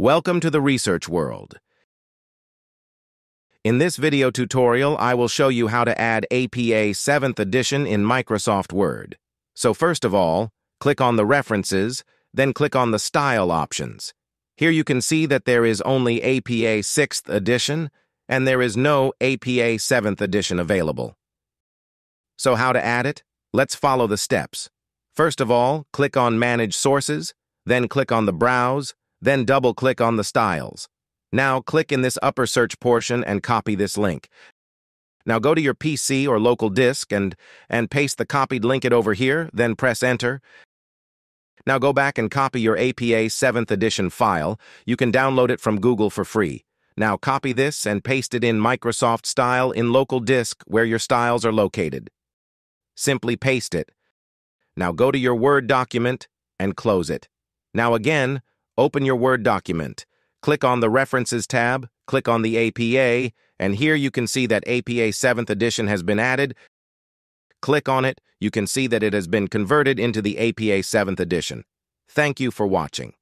Welcome to the research world. In this video tutorial, I will show you how to add APA 7th edition in Microsoft Word. So first of all, click on the References, then click on the Style options. Here you can see that there is only APA 6th edition, and there is no APA 7th edition available. So how to add it? Let's follow the steps. First of all, click on Manage Sources, then click on the Browse, then double-click on the styles. Now click in this upper search portion and copy this link. Now go to your PC or local disk and, and paste the copied link it over here, then press enter. Now go back and copy your APA 7th edition file. You can download it from Google for free. Now copy this and paste it in Microsoft Style in local disk where your styles are located. Simply paste it. Now go to your Word document and close it. Now again, Open your Word document. Click on the References tab, click on the APA, and here you can see that APA 7th edition has been added. Click on it, you can see that it has been converted into the APA 7th edition. Thank you for watching.